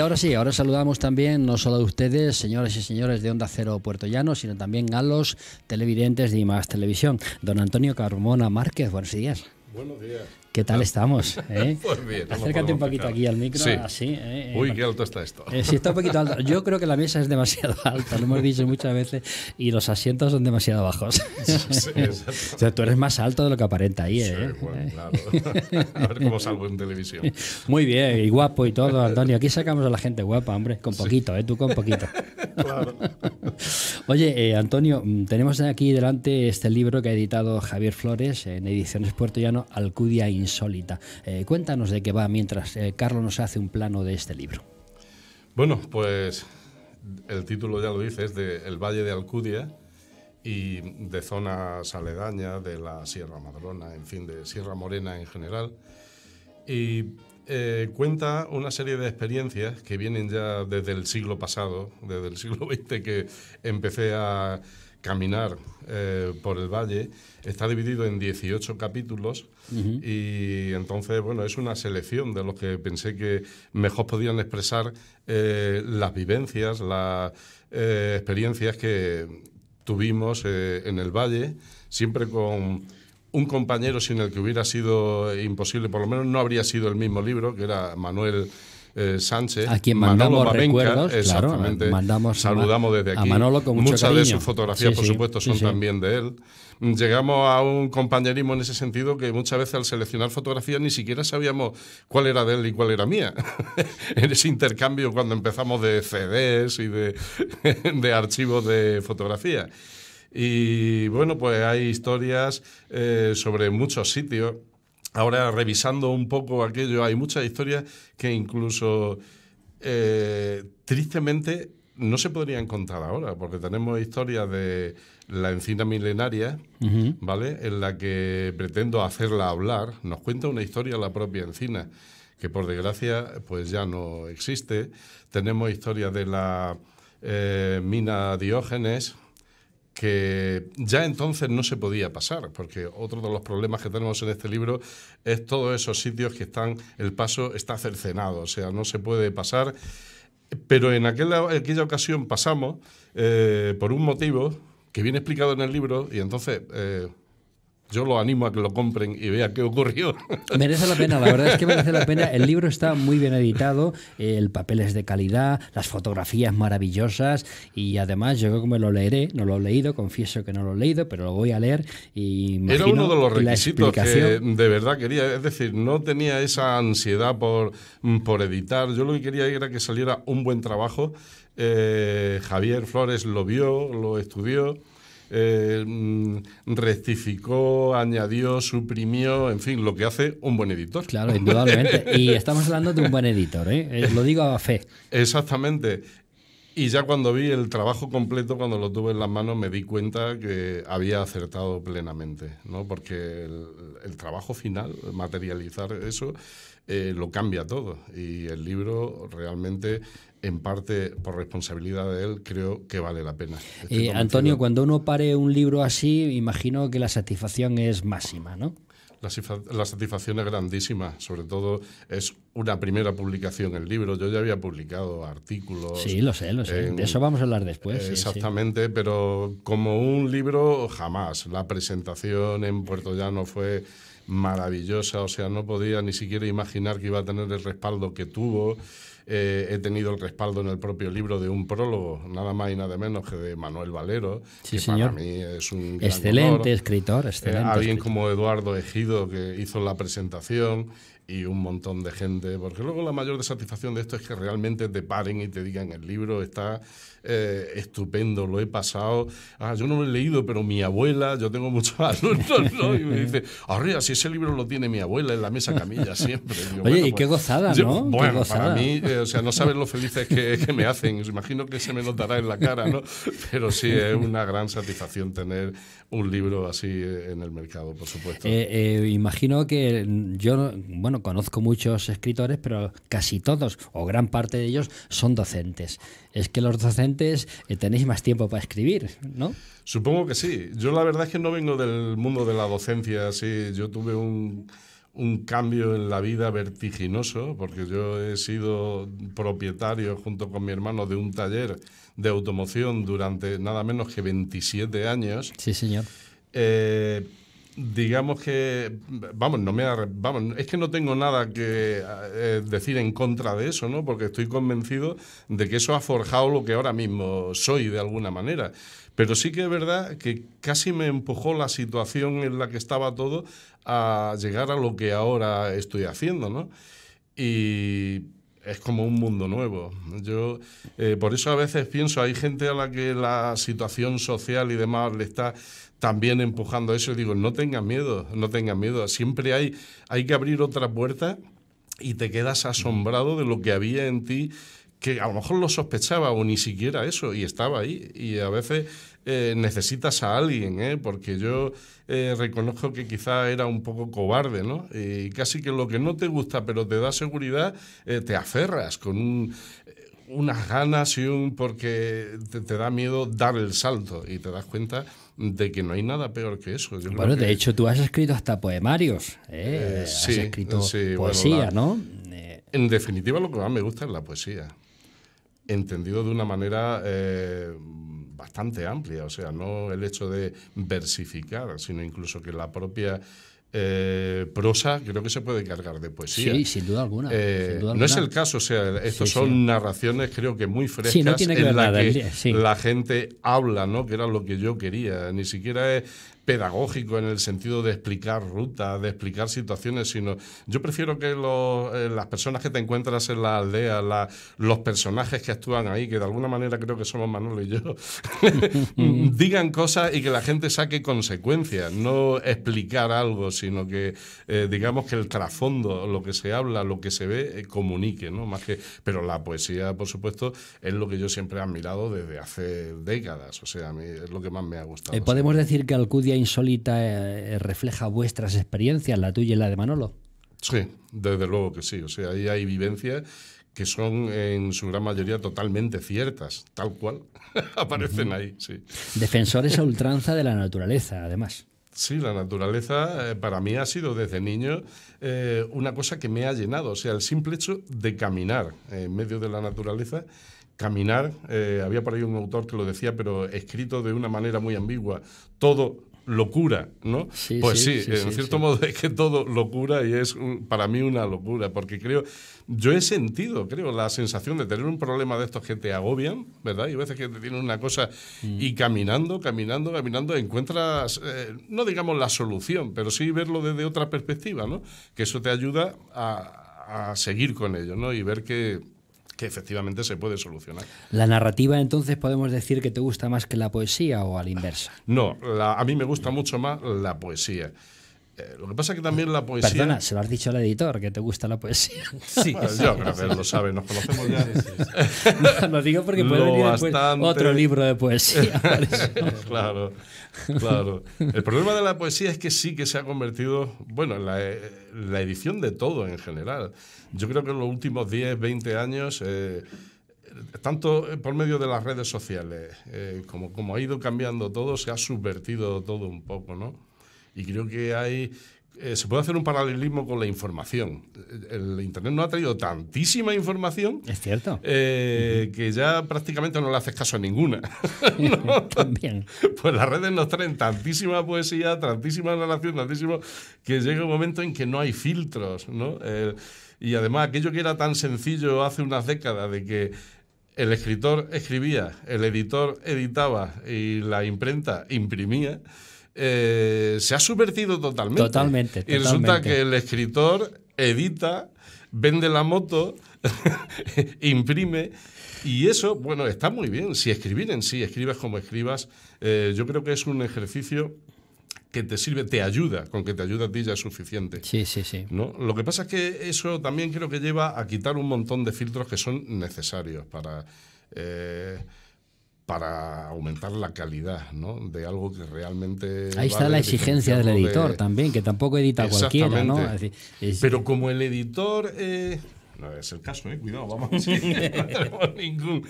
ahora sí, ahora saludamos también no solo a ustedes, señores y señores de Onda Cero Puerto Llano, sino también a los televidentes de IMAX Televisión. Don Antonio Carmona Márquez, buenos días. Buenos días. ¿Qué tal ah. estamos? Eh? Pues bien, Acércate un poquito aquí al micro, sí. Eh, Uy, eh, qué alto está esto. sí, está un poquito alto. Yo creo que la mesa es demasiado alta, lo hemos dicho muchas veces, y los asientos son demasiado bajos. o sea, tú eres más alto de lo que aparenta ahí, ¿eh? Bueno, claro. A ver cómo salgo en televisión. Muy bien, y guapo y todo, Antonio. Aquí sacamos a la gente guapa, hombre, con poquito, ¿eh? Tú con poquito. Claro. Oye, eh, Antonio, mm, tenemos aquí delante este libro que ha editado Javier Flores en Ediciones Puerto Llano, Alcudia Insólita. Eh, cuéntanos de qué va mientras eh, Carlos nos hace un plano de este libro. Bueno, pues el título ya lo dice, es de El Valle de Alcudia y de zonas aledañas de la Sierra Madrona, en fin, de Sierra Morena en general. Y eh, cuenta una serie de experiencias que vienen ya desde el siglo pasado, desde el siglo XX que empecé a caminar eh, por el valle. Está dividido en 18 capítulos y entonces, bueno, es una selección de los que pensé que mejor podían expresar eh, las vivencias, las experiencias que tuvimos en el valle, siempre con un compañero sin el que hubiera sido imposible, por lo menos no habría sido el mismo libro, que era Manuel eh, Sánchez. A quien mandamos recuerdos, exactamente. saludamos desde aquí. A Manolo con Muchas de sus fotografías, por supuesto, son también de él. Mm, llegamos a un compañerismo en ese sentido que muchas veces al seleccionar fotografías ni siquiera sabíamos cuál era de él y cuál era mía. en ese intercambio cuando empezamos de CDs y de, archivos de fotografía. Y bueno, pues hay historias eh, sobre muchos sitios. Ahora revisando un poco aquello, hay muchas historias que incluso eh, tristemente no se podrían contar ahora, porque tenemos historias de la encina milenaria, ¿vale? En la que pretendo hacerla hablar, nos cuenta una historia la propia encina, que por desgracia pues ya no existe. Tenemos historias de la eh, mina Diógenes, que ya entonces no se podía pasar, porque otro de los problemas que tenemos en este libro es todos esos sitios que están, el paso está cercenado, o sea, no se puede pasar. Pero en aquella, ocasión pasamos eh, por un motivo que viene explicado en el libro y entonces... Eh, yo lo animo a que lo compren y vean qué ocurrió. Merece la pena, la verdad es que merece la pena. El libro está muy bien editado, el papel es de calidad, las fotografías maravillosas y además yo creo que me lo leeré, no lo he leído, confieso que no lo he leído, pero lo voy a leer y me Era uno de los requisitos que de verdad quería, es decir, no tenía esa ansiedad por, mm, por editar, yo lo que quería era que saliera un buen trabajo. Eh, Javier Flores lo vio, lo estudió. Eh, mm, rectificó, añadió, suprimió, en fin, lo que hace un buen editor. Claro, indudablemente. y estamos hablando de un buen editor, ¿eh? ¿eh? lo digo a fe. Exactamente. Y ya cuando vi el trabajo completo, cuando lo tuve en las manos, me di cuenta que había acertado plenamente, ¿no? Porque el, trabajo final, materializar eso, eh, lo cambia todo. Y el libro realmente en parte por responsabilidad de él, creo que vale la pena. Eh, Antonio, cuando uno pare un libro así, imagino que la satisfacción es máxima, ¿no? La, satisfacción es grandísima, sobre todo es una primera publicación el libro. Yo ya había publicado artículos. Sí, lo sé, lo sé. de eso vamos a hablar después. exactamente, pero como un libro, jamás. La presentación en Puerto Llano fue maravillosa, o sea, no podía ni siquiera imaginar que iba a tener el respaldo que tuvo. Eh, he tenido el respaldo en el propio libro de un prólogo, nada más y nada menos que de Manuel Valero, que para mí es un excelente escritor, eh, excelente. alguien como Eduardo Ejido que hizo la presentación, y un montón de gente, porque luego la mayor satisfacción de esto es que realmente te paren y te digan el libro está eh, estupendo, lo he pasado, ah, yo no lo he leído, pero mi abuela, yo tengo muchos alumnos, Y me dice, arriba, si ese libro lo tiene mi abuela en la mesa camilla siempre. Oye, y pues, qué gozada, ¿no? Bueno, para mí, eh, o sea, no sabes lo felices que, me hacen, imagino que se me notará en la cara, ¿no? Pero sí, es una gran satisfacción tener un libro así eh, en el mercado, por supuesto. imagino que yo, bueno, conozco muchos escritores, pero casi todos o gran parte de ellos son docentes. Es que los docentes eh, tenéis más tiempo para escribir, ¿no? Supongo que sí. Yo la verdad es que no vengo del mundo de la docencia, Sí, Yo tuve un, cambio en la vida vertiginoso, porque yo he sido propietario junto con mi hermano de un taller de automoción durante nada menos que 27 años. Sí, señor. Eh, digamos que, vamos, no me vamos, es que no tengo nada que eh, decir en contra de eso, ¿no? Porque estoy convencido de que eso ha forjado lo que ahora mismo soy de alguna manera. Pero sí que es verdad que casi me empujó la situación en la que estaba todo a llegar a lo que ahora estoy haciendo, ¿no? Y es como un mundo nuevo. Yo eh, por eso a veces pienso, hay gente a la que la situación social y demás le está también empujando eso y digo, no tengas miedo, no tengas miedo. Siempre hay, hay que abrir otra puerta y te quedas asombrado de lo que había en ti que a lo mejor lo sospechaba o ni siquiera eso y estaba ahí. Y a veces eh, necesitas a alguien, ¿eh? porque yo eh, reconozco que quizá era un poco cobarde, ¿no? Y casi que lo que no te gusta pero te da seguridad, eh, te aferras con unas ganas y un porque te, da miedo dar el salto y te das cuenta de que no hay nada peor que eso. bueno, de hecho tú has escrito hasta poemarios, ¿eh? has escrito poesía, ¿no? En definitiva lo que más me gusta es la poesía entendido de una manera eh, bastante amplia, o sea, no el hecho de versificar, sino incluso que la propia eh, prosa creo que se puede cargar de poesía. Sí, sin duda alguna. Eh, no es el caso, o sea, estos son narraciones creo que muy frescas en las que la gente habla, ¿no? Que era lo que yo quería. Ni siquiera es pedagógico en el sentido de explicar rutas, de explicar situaciones, sino yo prefiero que eh, las personas que te encuentras en la aldea, los personajes que actúan ahí, que de alguna manera creo que somos Manolo y yo, digan cosas y que la gente saque consecuencias, no explicar algo, sino que eh, digamos que el trasfondo, lo que se habla, lo que se ve, eh, comunique, ¿no? Más que, pero la poesía, por supuesto, es lo que yo siempre he admirado desde hace décadas, o sea, es lo que más me ha gustado. Podemos decir que Alcudia insólita eh, refleja vuestras experiencias, la tuya y la de Manolo? Sí, desde luego que sí. O sea, ahí hay vivencias que son en su gran mayoría totalmente ciertas, tal cual aparecen ahí. Sí. Defensores a ultranza de la naturaleza, además. Sí, la naturaleza eh, para mí ha sido desde niño eh, una cosa que me ha llenado. O sea, el simple hecho de caminar en medio de la naturaleza caminar. había por ahí un autor que lo decía, pero escrito de una manera muy ambigua. Todo locura, ¿no? pues sí, en cierto modo es que todo locura y es para mí una locura, porque creo, yo he sentido, creo, la sensación de tener un problema de estos que te agobian, ¿verdad? Y a veces que te tienen una cosa y mm. caminando, caminando, caminando, encuentras, eh, no digamos la solución, pero sí verlo desde otra perspectiva, ¿no? Que eso te ayuda a, a seguir con ello, ¿no? Y ver que que efectivamente se puede solucionar. ¿La narrativa entonces podemos decir que te gusta más que la poesía o al inverso. No, a mí me gusta mucho más la poesía. Eh, lo que pasa es que también la poesía. Perdona, se lo has dicho al editor, que te gusta la poesía. Sí, yo creo que él lo sabe, nos conocemos ya. no, lo digo porque puede venir otro libro de poesía. claro, claro. El problema de la poesía es que sí que se ha convertido, bueno, en la, eh, la edición de todo en general. Yo creo que en los últimos 10, 20 años. Eh, tanto por medio de las redes sociales, como, como ha ido cambiando todo, se ha subvertido todo un poco, ¿no? Y creo que hay eh, se puede hacer un paralelismo con la información. El Internet nos ha traído tantísima información. Es cierto. Eh, que ya prácticamente no le haces caso a ninguna. También. Pues las redes nos traen tantísima poesía, tantísima narración tantísimo, que llega un momento en que no hay filtros. ¿no? y además, aquello que era tan sencillo hace unas décadas de que el escritor escribía, el editor editaba y la imprenta imprimía eh, se ha subvertido totalmente. Totalmente. Y resulta que el escritor edita, vende la moto, imprime. Y eso, bueno, está muy bien. Si escribir en sí, escribas como escribas, eh, yo creo que es un ejercicio que te sirve, te ayuda, con que te ayuda a ti ya es suficiente. Sí, sí, sí. ¿no? Lo que pasa es que eso también creo que lleva a quitar un montón de filtros que son necesarios para... Eh, para aumentar la calidad ¿no? de algo que realmente... Ahí está la exigencia del editor también, que tampoco edita cualquiera, ¿no? Pero como el editor... Eh, no es el caso, ¿eh? cuidado, vamos. no ningún.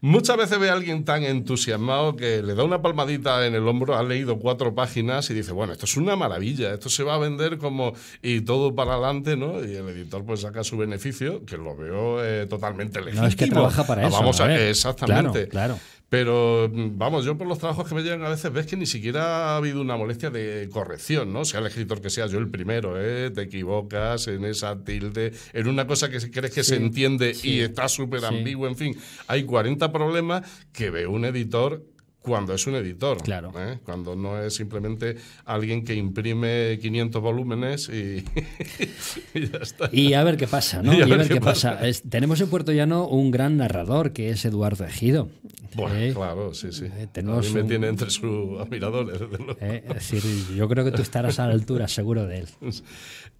Muchas veces ve a alguien tan entusiasmado que le da una palmadita en el hombro, ha leído cuatro páginas y dice, bueno, esto es una maravilla, esto se va a vender como y todo para adelante, ¿no? Y el editor pues saca su beneficio, que lo veo eh, totalmente legítimo. No es que trabaja para ah, Vamos exactamente. Claro, claro. Pero mm, vamos, yo por los trabajos que me llegan a veces ves que ni siquiera ha habido una molestia de corrección, ¿no? Sea el escritor que sea, yo el primero, ¿eh? Te equivocas en esa tilde, en una cosa que crees que se entiende y está súper ambigua, en fin. Hay 40 problemas que ve un editor cuando es un editor. Claro. ¿eh? Cuando no es simplemente alguien que imprime 500 volúmenes y, y ya está. Y a ver qué pasa, ¿no? a, ver, qué, pasa. tenemos en Puerto Llano un gran narrador que es Eduardo Ejido. Bueno, eh, claro, sí, sí. Eh, a mí me tiene entre sus admiradores, Es decir, yo creo que tú estarás a la altura, seguro de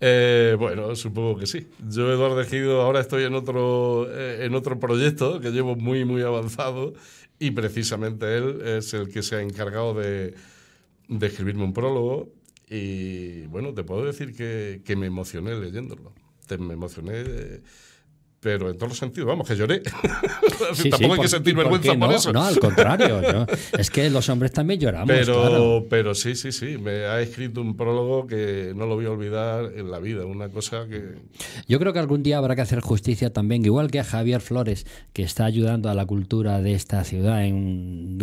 él. bueno, supongo que sí. Yo, Eduardo Ejido, ahora estoy en otro, en otro proyecto que llevo muy, muy avanzado y precisamente él es el que se ha encargado de, escribirme un prólogo y bueno, te puedo decir que, me emocioné leyéndolo. me emocioné. Eh, pero en todos los sentidos, vamos, que lloré. Tampoco hay que sentir vergüenza por, eso. No, al contrario, es que los hombres también lloramos. Pero, pero sí, sí, sí, me ha escrito un prólogo que no lo voy a olvidar en la vida, una cosa que... Yo creo que algún día habrá que hacer justicia también, igual que a Javier Flores, que está ayudando a la cultura de esta ciudad de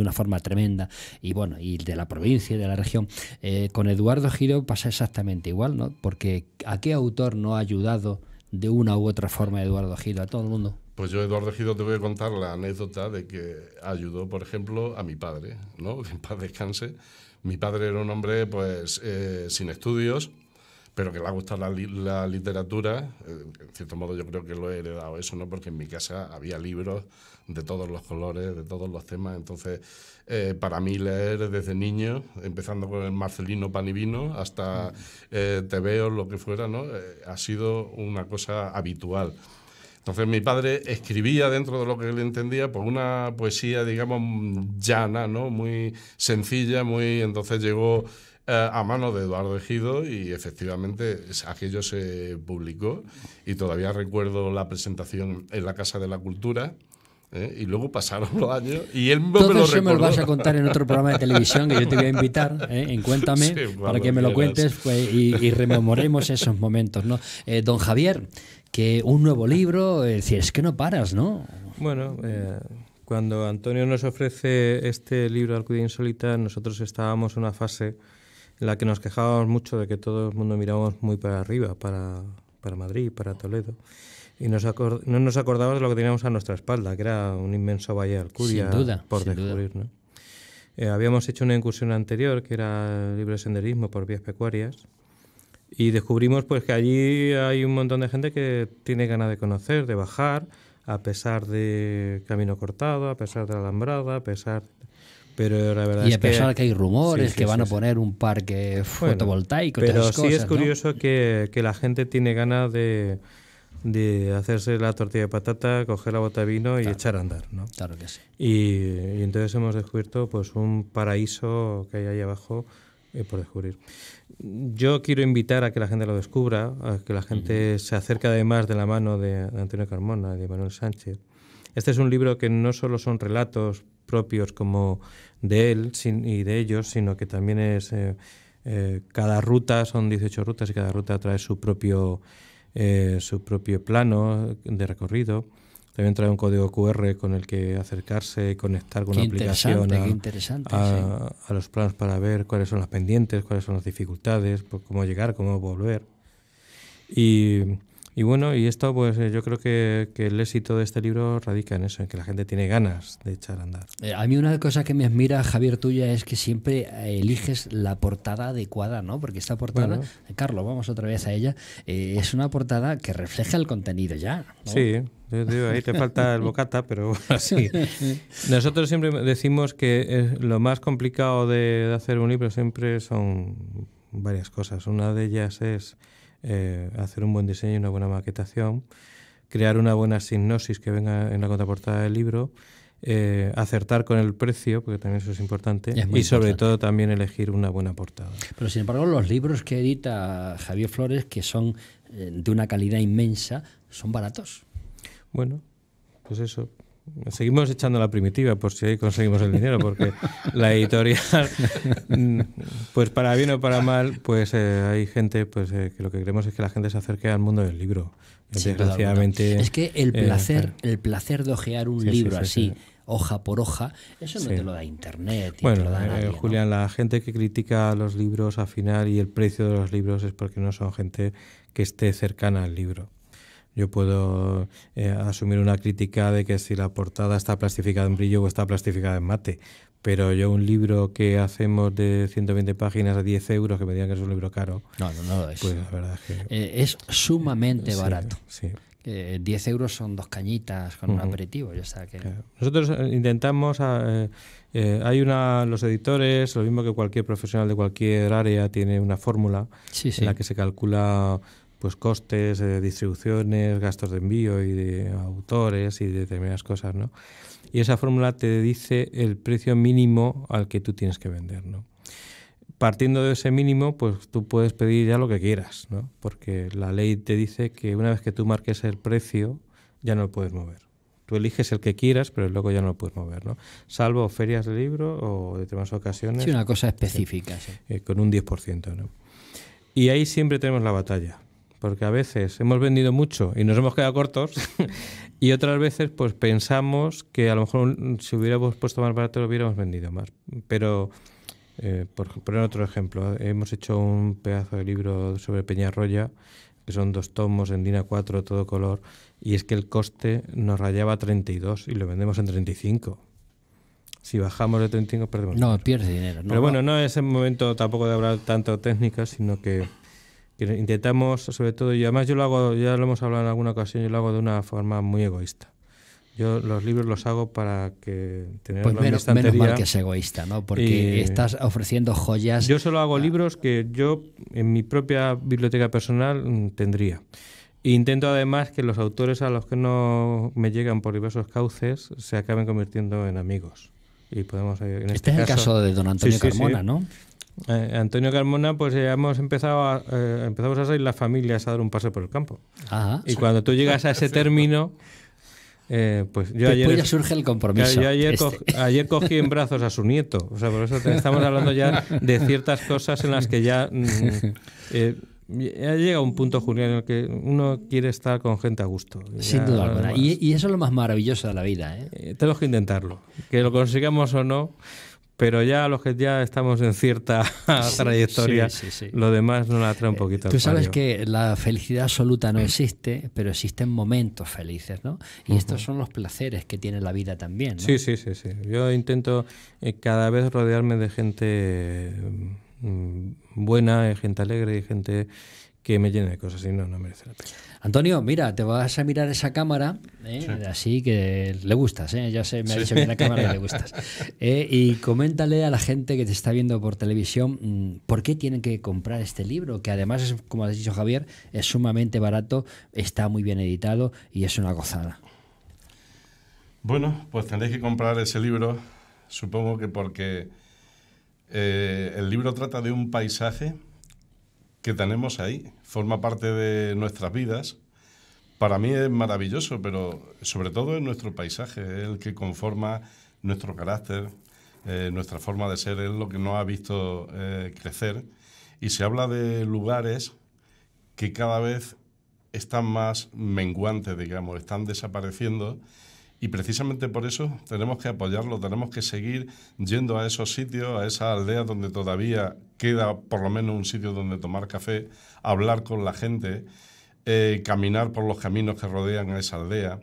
una forma tremenda, y bueno, y de la provincia y de la región. Eh, con Eduardo Giro pasa exactamente igual, ¿no? Porque ¿a qué autor no ha ayudado? de una u otra forma Eduardo Gil, a todo el mundo. Pues yo, Eduardo Gido, te voy a contar la anécdota de que ayudó, por ejemplo, a mi padre, ¿no? En paz descanse. Mi padre era un hombre, pues, eh, sin estudios, pero que le ha gustado la, literatura, eh, en cierto modo yo creo que lo he heredado eso, ¿no? Porque en mi casa había libros de todos los colores, de todos los temas, entonces eh, para mí leer desde niño, empezando con el Marcelino Panivino hasta mm. eh, Te veo, lo que fuera, ¿no? Eh, ha sido una cosa habitual. Entonces mi padre escribía dentro de lo que él entendía, pues una poesía, digamos, llana, ¿no? Muy sencilla, muy... Entonces llegó eh, a mano de Eduardo Ejido y efectivamente aquello se publicó y todavía recuerdo la presentación en la Casa de la Cultura. Eh, y luego pasaron los años y él me Todo lo eso me lo vas a contar en otro programa de televisión que yo te voy a invitar eh, en Cuéntame para que me lo cuentes pues, y, rememoremos esos momentos ¿no? don Javier que un nuevo libro es es que no paras ¿no? bueno cuando Antonio nos ofrece este libro Alcudín Insólita nosotros estábamos en una fase la que nos quejábamos mucho de que todo el mundo mirábamos muy para arriba, para, para Madrid, para Toledo. Y no nos acordábamos de lo que teníamos a nuestra espalda, que era un inmenso valle de Alcudia por descubrir. Eh, habíamos hecho una incursión anterior, que era libre senderismo por vías pecuarias, y descubrimos pues que allí hay un montón de gente que tiene ganas de conocer, de bajar, a pesar de camino cortado, a pesar de alambrada, a pesar la verdad y a pesar que, que hay rumores que van a poner un parque fotovoltaico, pero sí es curioso que, que, la gente tiene ganas de, de, hacerse la tortilla de patata, coger la bota de vino y echar a andar, ¿no? Claro que sí. Y, entonces hemos descubierto pues un paraíso que hay ahí abajo eh, por descubrir. Yo quiero invitar a que la gente lo descubra, a que la gente se acerque además de la mano de Antonio Carmona, de Manuel Sánchez. Este es un libro que no solo son relatos propios como de él sin, y de ellos, sino que también es eh, eh, cada ruta, son 18 rutas y cada ruta trae su propio, eh, su propio plano de recorrido. También trae un código QR con el que acercarse y conectar con una aplicación a, a, los planos para ver cuáles son las pendientes, cuáles son las dificultades, cómo llegar, cómo volver. Y y bueno, y esto pues eh, yo creo que, el éxito de este libro radica en eso, en que la gente tiene ganas de echar a andar. Eh, a mí una cosa que me admira, Javier, tuya es que siempre eh, eliges la portada adecuada, ¿no? Porque esta portada, Carlos, vamos otra vez a ella, es una portada que refleja el contenido ya. Sí. ahí te falta el bocata, pero así. Nosotros siempre decimos que lo más complicado de hacer un libro siempre son varias cosas. Una de ellas es eh, hacer un buen diseño y una buena maquetación, crear una buena sinopsis que venga en la contraportada del libro, eh, acertar con el precio, porque también eso es importante, y sobre todo también elegir una buena portada. Pero sin embargo, los libros que edita Javier Flores, que son eh, de una calidad inmensa, son baratos. Bueno, pues eso, Seguimos echando la primitiva por si conseguimos el dinero, porque la editorial, mm, pues para bien o para mal, pues eh, hay gente pues eh, que lo que queremos es que la gente se acerque al mundo del libro. Desgraciadamente. Es que el eh, placer, el placer de ojear un libro así, hoja por hoja, eso no te lo da internet. bueno, Julián, la gente que critica los libros al final y el precio de los libros es porque no son gente que esté cercana al libro. Yo puedo eh, asumir una crítica de que si la portada está plastificada en brillo o está plastificada en mate, pero yo un libro que hacemos de 120 páginas a 10 euros, que me digan que es un libro caro, no, no, no es, pues eh, es sumamente barato. 10 euros son dos cañitas con un aperitivo. Ya que... Nosotros eh, intentamos, ah, hay una, los editores, lo mismo que cualquier profesional de cualquier área, tiene una fórmula en la que se calcula pues costes de distribuciones, gastos de envío y de autores y de determinadas cosas, ¿no? Y esa fórmula te dice el precio mínimo al que tú tienes que vender, ¿no? Partiendo de ese mínimo, pues tú puedes pedir ya lo que quieras, Porque la ley te dice que una vez que tú marques el precio, ya no lo puedes mover. Tú eliges el que quieras, pero luego ya no lo puedes mover, ¿no? Salvo ferias de libro o de determinadas ocasiones. Sí, una cosa específica, eh, con un 10%, ¿no? Y ahí siempre tenemos la batalla porque a veces hemos vendido mucho y nos hemos quedado cortos y otras veces pues pensamos que a lo mejor si hubiéramos puesto más barato lo hubiéramos vendido más. Pero, eh, por otro ejemplo, hemos hecho un pedazo de libro sobre Peñarroya, que son dos tomos en DIN 4 todo color, y es que el coste nos rayaba 32 y lo vendemos en 35 si bajamos de 35 perdemos. No, pierde dinero. Pero bueno, no es el momento tampoco de hablar tanto técnicas, sino que que intentamos, sobre todo, y además yo lo hago, ya lo hemos hablado en alguna ocasión, yo lo hago de una forma muy egoísta. Yo los libros los hago para que tener pues menos, mal que es egoísta, ¿no? Porque estás ofreciendo joyas. Yo solo hago libros que yo en mi propia biblioteca personal mm, tendría. E intento además que los autores a los que no me llegan por diversos cauces se acaben convirtiendo en amigos. Y podemos eh, en este, este, es el caso, de don Antonio Carmona, ¿no? Eh, Antonio Carmona, pues ya eh, hemos empezado a, eh, empezamos a salir las familias a dar un paso por el campo. y cuando tú llegas a ese término, pues yo ayer. ya surge el compromiso. Este. ayer, cogí, en brazos a su nieto. O sea, por eso estamos hablando ya de ciertas cosas en las que ya. Mm, ya llega un punto, Julián, en el que uno quiere estar con gente a gusto. Sin duda alguna. Y, eso es lo más maravilloso de la vida. tenemos que intentarlo. Que lo consigamos o no, pero ya los que ya estamos en cierta trayectoria, lo demás nos la trae un eh, poquito. Tú sabes que la felicidad absoluta no existe, pero existen momentos felices, ¿no? Y estos son los placeres que tiene la vida también. ¿no? Sí, sí, sí, sí. Yo intento eh, cada vez rodearme de gente mm, buena, de eh, gente alegre y gente que me llene de cosas y no, no merece la pena. Antonio, mira, te vas a mirar esa cámara, ¿eh? así que le gustas, ¿eh? ya sé, me ha dicho que la cámara le gustas. Eh, y coméntale a la gente que te está viendo por televisión mm, por qué tienen que comprar este libro, que además, es, como has dicho Javier, es sumamente barato, está muy bien editado y es una gozada. Bueno, pues tendréis que comprar ese libro, supongo que porque el libro trata de un paisaje que tenemos ahí, forma parte de nuestras vidas. Para mí es maravilloso, pero sobre todo es nuestro paisaje, es el que conforma nuestro carácter, eh, nuestra forma de ser, es lo que nos ha visto eh, crecer. Y se habla de lugares que cada vez están más menguantes, digamos, están desapareciendo y precisamente por eso tenemos que apoyarlo, tenemos que seguir yendo a esos sitios, a esa aldea donde todavía queda por lo menos un sitio donde tomar café, hablar con la gente, eh, caminar por los caminos que rodean a esa aldea.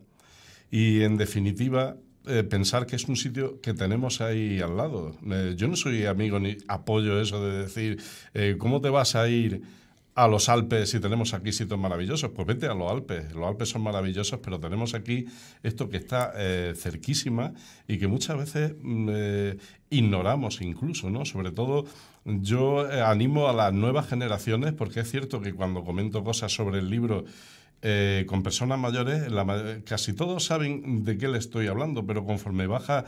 Y en definitiva, eh, pensar que es un sitio que tenemos ahí al lado. Eh, yo no soy amigo ni apoyo eso de decir, ¿cómo te vas a ir? a los Alpes si tenemos aquí sitios maravillosos? Pues vete a los Alpes. Los Alpes son maravillosos, pero tenemos aquí esto que está eh, cerquísima y que muchas veces mm, eh, ignoramos incluso, ¿no? Sobre todo yo eh, animo a las nuevas generaciones porque es cierto que cuando comento cosas sobre el libro con personas mayores, casi todos saben de qué le estoy hablando, pero conforme baja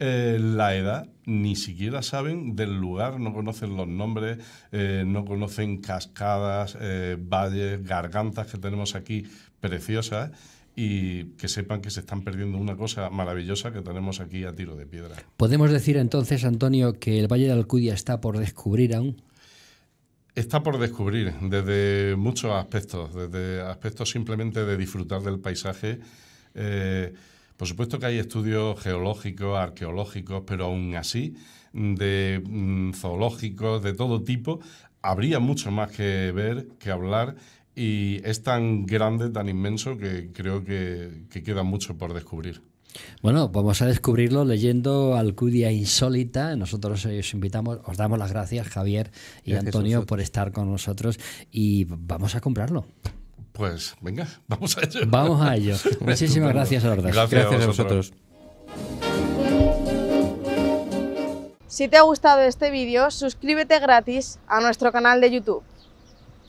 eh, la edad, ni siquiera saben del lugar, no conocen los nombres, eh, no conocen cascadas, eh, valles, gargantas que tenemos aquí preciosas y que sepan que se están perdiendo una cosa maravillosa que tenemos aquí a tiro de piedra. ¿Podemos decir entonces, Antonio, que el Valle de Alcudia está por descubrir aún? Está por descubrir desde muchos aspectos, desde aspectos simplemente de disfrutar del paisaje. Por supuesto que hay estudios geológicos, arqueológicos, pero aún así, mm, de mm, zoológicos, de todo tipo, habría mucho más que ver, que hablar, y es tan grande, tan inmenso, que creo que, queda mucho por descubrir. Bueno, vamos a descubrirlo leyendo Alcudia Insólita. Nosotros eh, os invitamos, os damos las gracias, Javier y Antonio, por estar con nosotros y vamos a comprarlo. Pues venga, vamos a ello. Vamos a ello. Muchísimas gracias a gracias a vosotros. Si te ha gustado este vídeo, suscríbete gratis a nuestro canal de YouTube.